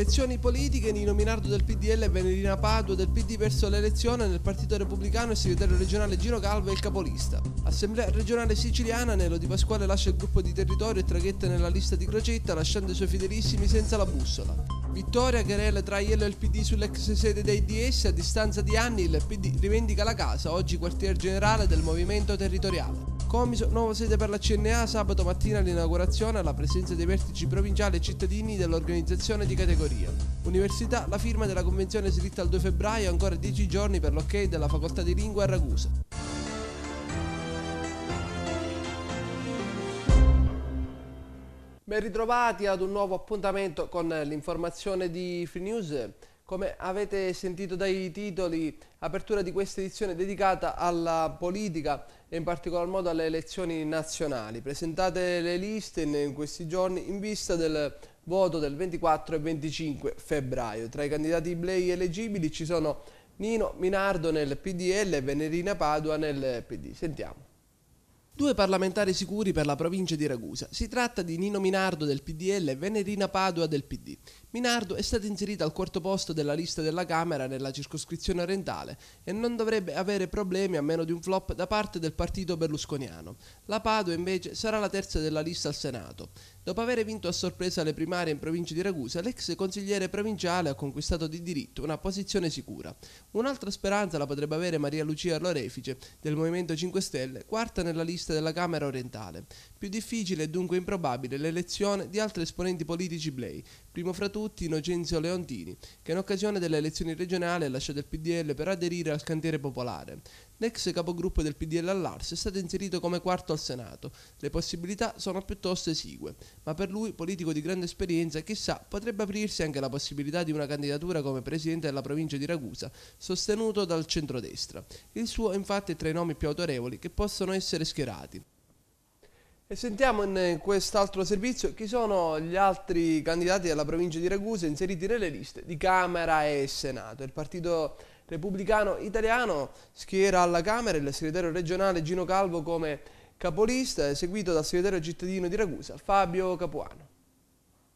Elezioni politiche, Nino Minardo del PDL, e Venerina Padua del PD verso l'elezione nel Partito Repubblicano e segretario regionale Giro Calvo e il capolista. Assemblea regionale siciliana, Nelo Di Pasquale lascia il gruppo di territorio e traghetta nella lista di crocetta lasciando i suoi fidelissimi senza la bussola. Vittoria querela tra Iello e il PD sull'ex sede dei DS, a distanza di anni il PD rivendica la casa, oggi quartier generale del movimento territoriale. Comiso, nuova sede per la CNA, sabato mattina l'inaugurazione alla presenza dei vertici provinciali e cittadini dell'organizzazione di categoria. Università, la firma della convenzione scritta al 2 febbraio, ancora 10 giorni per l'ok della facoltà di lingua a Ragusa. Ben ritrovati ad un nuovo appuntamento con l'informazione di Free News. Come avete sentito dai titoli, apertura di questa edizione dedicata alla politica e in particolar modo alle elezioni nazionali. Presentate le liste in questi giorni in vista del voto del 24 e 25 febbraio. Tra i candidati Blei elegibili ci sono Nino Minardo nel PDL e Venerina Padua nel PD. Sentiamo. Due parlamentari sicuri per la provincia di Ragusa. Si tratta di Nino Minardo del PDL e Venerina Padua del PD. Minardo è stato inserito al quarto posto della lista della Camera nella circoscrizione orientale e non dovrebbe avere problemi a meno di un flop da parte del partito berlusconiano. La Padua invece sarà la terza della lista al Senato. Dopo aver vinto a sorpresa le primarie in provincia di Ragusa, l'ex consigliere provinciale ha conquistato di diritto una posizione sicura. Un'altra speranza la potrebbe avere Maria Lucia Lorefice del Movimento 5 Stelle, quarta nella lista vista della Camera orientale. Più difficile e dunque improbabile l'elezione di altri esponenti politici blei, primo fra tutti Innocenzo Leontini, che in occasione delle elezioni regionali ha lasciato il PDL per aderire al cantiere popolare l'ex capogruppo del PDL all'Ars è stato inserito come quarto al Senato. Le possibilità sono piuttosto esigue, ma per lui, politico di grande esperienza, chissà, potrebbe aprirsi anche la possibilità di una candidatura come presidente della provincia di Ragusa, sostenuto dal centrodestra. Il suo infatti è tra i nomi più autorevoli che possono essere schierati. E sentiamo in eh, quest'altro servizio chi sono gli altri candidati della provincia di Ragusa inseriti nelle liste di Camera e Senato. Il partito Repubblicano Italiano schiera alla Camera il segretario regionale Gino Calvo come capolista, seguito dal segretario cittadino di Ragusa Fabio Capuano.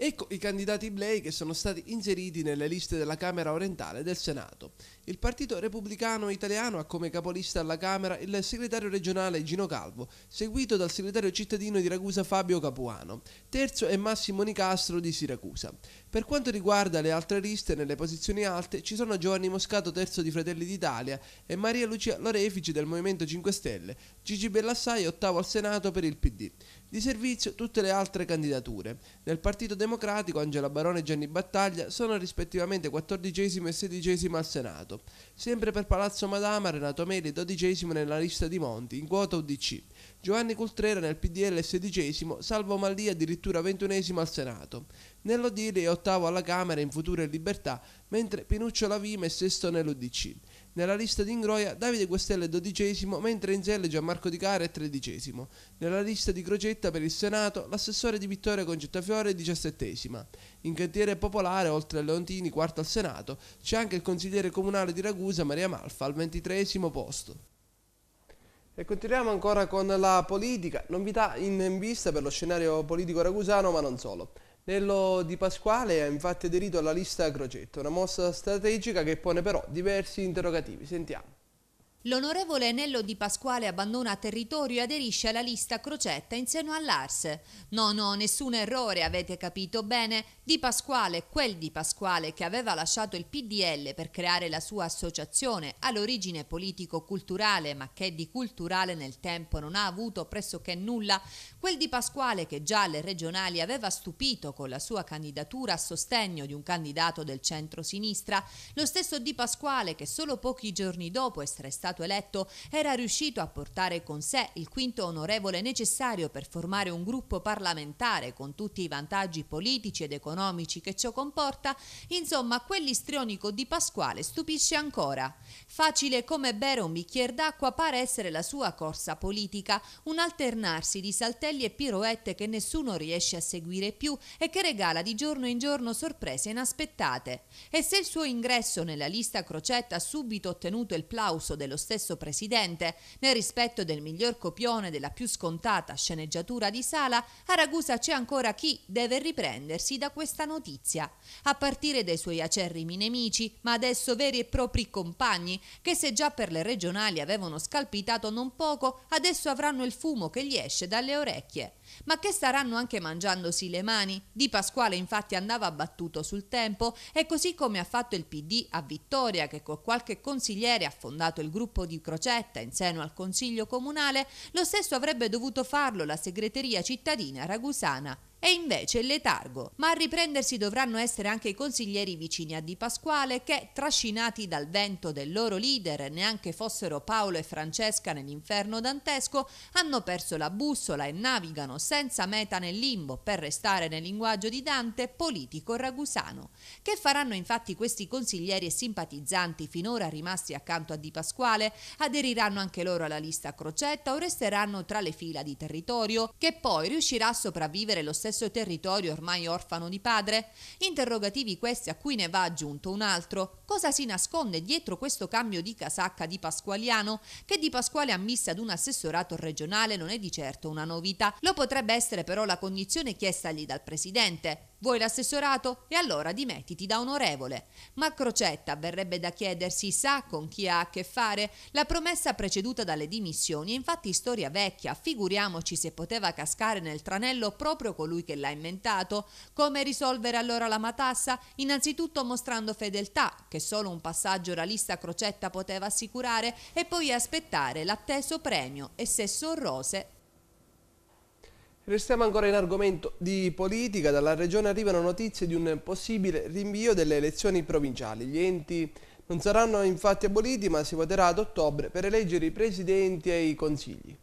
Ecco i candidati Blake che sono stati inseriti nelle liste della Camera orientale del Senato. Il Partito Repubblicano Italiano ha come capolista alla Camera il segretario regionale Gino Calvo, seguito dal segretario cittadino di Ragusa Fabio Capuano. Terzo è Massimo Nicastro di Siracusa. Per quanto riguarda le altre liste, nelle posizioni alte ci sono Giovanni Moscato terzo di Fratelli d'Italia e Maria Lucia Lorefici del Movimento 5 Stelle, Gigi Bellassai ottavo al Senato per il PD. Di servizio tutte le altre candidature. Nel Partito Democratico Angela Barone e Gianni Battaglia sono rispettivamente 14 e 16 al Senato. Sempre per Palazzo Madama Renato Meli 12 nella lista di Monti, in quota UDC. Giovanni Cultrera nel PDL 16, Salvo Malì addirittura 21 al Senato. Nell'Odile è ottavo alla Camera in Futura e Libertà, mentre Pinuccio Lavima è sesto nell'UDC. Nella lista di Ingroia Davide Guastella è dodicesimo, mentre Enzelle Gianmarco Di Cara è tredicesimo. Nella lista di Crocetta per il Senato l'assessore di Vittoria Concettafiore è diciassettesima. In cantiere popolare, oltre a Leontini, quarto al Senato, c'è anche il consigliere comunale di Ragusa Maria Malfa al ventitreesimo posto. E continuiamo ancora con la politica, novità in vista per lo scenario politico ragusano, ma non solo. Nello di Pasquale ha infatti aderito alla lista a una mossa strategica che pone però diversi interrogativi. Sentiamo. L'onorevole Nello Di Pasquale abbandona territorio e aderisce alla lista crocetta insieme all'Ars. No, no, nessun errore, avete capito bene. Di Pasquale, quel Di Pasquale che aveva lasciato il PDL per creare la sua associazione all'origine politico-culturale, ma che di culturale nel tempo non ha avuto pressoché nulla, quel Di Pasquale che già alle regionali aveva stupito con la sua candidatura a sostegno di un candidato del centro-sinistra, lo stesso Di Pasquale che solo pochi giorni dopo essere stato stato eletto, era riuscito a portare con sé il quinto onorevole necessario per formare un gruppo parlamentare con tutti i vantaggi politici ed economici che ciò comporta, insomma quell'istrionico di Pasquale stupisce ancora. Facile come bere un bicchiere d'acqua pare essere la sua corsa politica, un alternarsi di saltelli e piroette che nessuno riesce a seguire più e che regala di giorno in giorno sorprese inaspettate. E se il suo ingresso nella lista crocetta ha subito ottenuto il plauso dello stesso presidente, nel rispetto del miglior copione della più scontata sceneggiatura di Sala, a Ragusa c'è ancora chi deve riprendersi da questa notizia, a partire dai suoi acerrimi nemici, ma adesso veri e propri compagni, che se già per le regionali avevano scalpitato non poco, adesso avranno il fumo che gli esce dalle orecchie ma che staranno anche mangiandosi le mani. Di Pasquale infatti andava battuto sul tempo e così come ha fatto il PD a Vittoria che con qualche consigliere ha fondato il gruppo di Crocetta in seno al Consiglio Comunale, lo stesso avrebbe dovuto farlo la segreteria cittadina ragusana e invece il letargo, ma a riprendersi dovranno essere anche i consiglieri vicini a Di Pasquale che, trascinati dal vento del loro leader, neanche fossero Paolo e Francesca nell'inferno dantesco, hanno perso la bussola e navigano senza meta nel limbo, per restare nel linguaggio di Dante, politico ragusano. Che faranno infatti questi consiglieri e simpatizzanti finora rimasti accanto a Di Pasquale? Aderiranno anche loro alla lista crocetta o resteranno tra le fila di territorio, che poi riuscirà a sopravvivere lo stesso stesso territorio ormai orfano di padre? Interrogativi questi a cui ne va aggiunto un altro. Cosa si nasconde dietro questo cambio di casacca di Pasqualiano? Che di Pasquale ammissa ad un assessorato regionale non è di certo una novità. Lo potrebbe essere però la cognizione chiestagli dal presidente. Vuoi l'assessorato? E allora dimettiti da onorevole. Ma Crocetta verrebbe da chiedersi, sa con chi ha a che fare? La promessa preceduta dalle dimissioni è infatti storia vecchia, figuriamoci se poteva cascare nel tranello proprio colui che l'ha inventato. Come risolvere allora la matassa? Innanzitutto mostrando fedeltà, che solo un passaggio realista Crocetta poteva assicurare, e poi aspettare l'atteso premio e se sorrose Restiamo ancora in argomento di politica, dalla regione arrivano notizie di un possibile rinvio delle elezioni provinciali. Gli enti non saranno infatti aboliti ma si voterà ad ottobre per eleggere i presidenti e i consigli.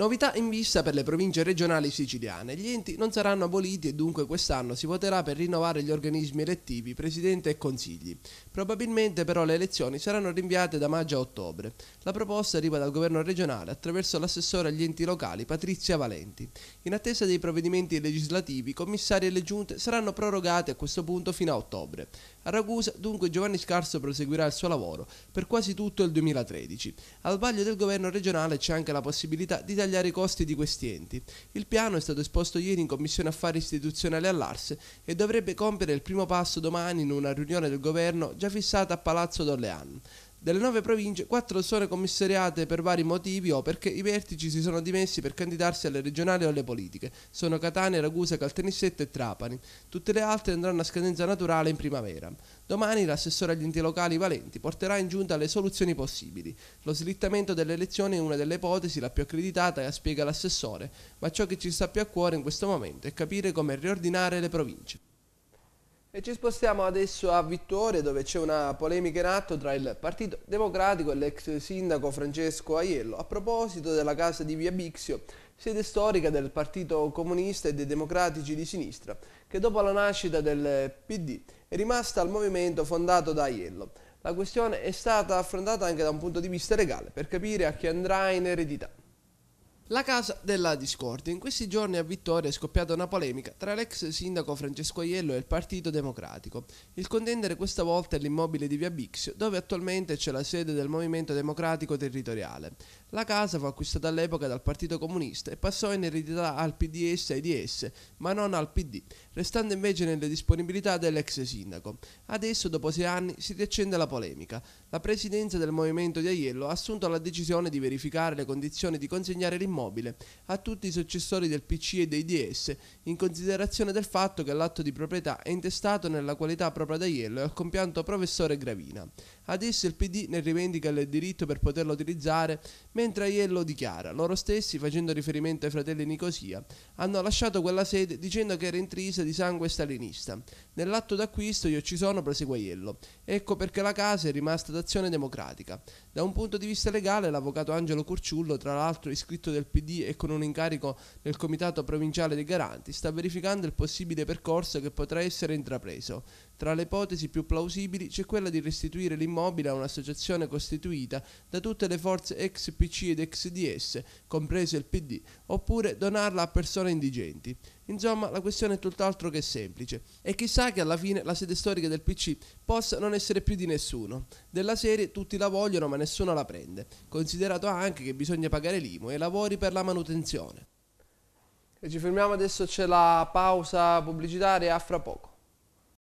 Novità in vista per le province regionali siciliane. Gli enti non saranno aboliti e dunque quest'anno si voterà per rinnovare gli organismi elettivi, presidente e consigli. Probabilmente però le elezioni saranno rinviate da maggio a ottobre. La proposta arriva dal governo regionale attraverso l'assessore agli enti locali Patrizia Valenti. In attesa dei provvedimenti legislativi, i commissari e le giunte saranno prorogate a questo punto fino a ottobre. A Ragusa dunque Giovanni Scarso proseguirà il suo lavoro per quasi tutto il 2013. Al vaglio del governo regionale c'è anche la possibilità di tagliare tagliare i costi di questi enti. Il piano è stato esposto ieri in Commissione Affari Istituzionali all'Arse e dovrebbe compiere il primo passo domani in una riunione del governo già fissata a Palazzo d'Orleano. Delle nove province, quattro sono commissariate per vari motivi o perché i vertici si sono dimessi per candidarsi alle regionali o alle politiche. Sono Catania, Ragusa, Caltanissetta e Trapani. Tutte le altre andranno a scadenza naturale in primavera. Domani l'assessore agli enti locali Valenti porterà in giunta le soluzioni possibili. Lo slittamento delle elezioni è una delle ipotesi la più accreditata, e spiega l'assessore, ma ciò che ci sta più a cuore in questo momento è capire come riordinare le province. E ci spostiamo adesso a Vittoria dove c'è una polemica in atto tra il Partito Democratico e l'ex sindaco Francesco Aiello a proposito della casa di Via Bixio, sede storica del Partito Comunista e dei Democratici di Sinistra, che dopo la nascita del PD è rimasta al movimento fondato da Aiello. La questione è stata affrontata anche da un punto di vista legale per capire a chi andrà in eredità. La casa della discordia. In questi giorni a Vittoria è scoppiata una polemica tra l'ex sindaco Francesco Aiello e il Partito Democratico. Il contendere questa volta è l'immobile di Via Bixio, dove attualmente c'è la sede del Movimento Democratico Territoriale. La casa fu acquistata all'epoca dal Partito Comunista e passò in eredità al PDS e IDS, ma non al PD, restando invece nelle disponibilità dell'ex sindaco. Adesso, dopo sei anni, si riaccende la polemica. La presidenza del movimento di Aiello ha assunto la decisione di verificare le condizioni di consegnare l'immobile a tutti i successori del PC e dei DS, in considerazione del fatto che l'atto di proprietà è intestato nella qualità propria di Aiello e al compianto professore Gravina. Adesso il PD ne rivendica il diritto per poterlo utilizzare, mentre Aiello dichiara, loro stessi, facendo riferimento ai fratelli Nicosia, hanno lasciato quella sede dicendo che era intrisa di sangue stalinista. Nell'atto d'acquisto io ci sono, prosegue Aiello. Ecco perché la casa è rimasta d'azione democratica. Da un punto di vista legale, l'avvocato Angelo Curciullo, tra l'altro iscritto del PD e con un incarico nel Comitato Provinciale dei Garanti, sta verificando il possibile percorso che potrà essere intrapreso. Tra le ipotesi più plausibili c'è quella di restituire l'immobile a un'associazione costituita da tutte le forze ex PC ed ex DS, compreso il PD, oppure donarla a persone indigenti. Insomma, la questione è tutt'altro che semplice. E chissà che alla fine la sede storica del PC possa non essere più di nessuno. Della serie tutti la vogliono ma nessuno la prende, considerato anche che bisogna pagare l'IMO e lavori per la manutenzione. E ci fermiamo adesso, c'è la pausa pubblicitaria, a fra poco.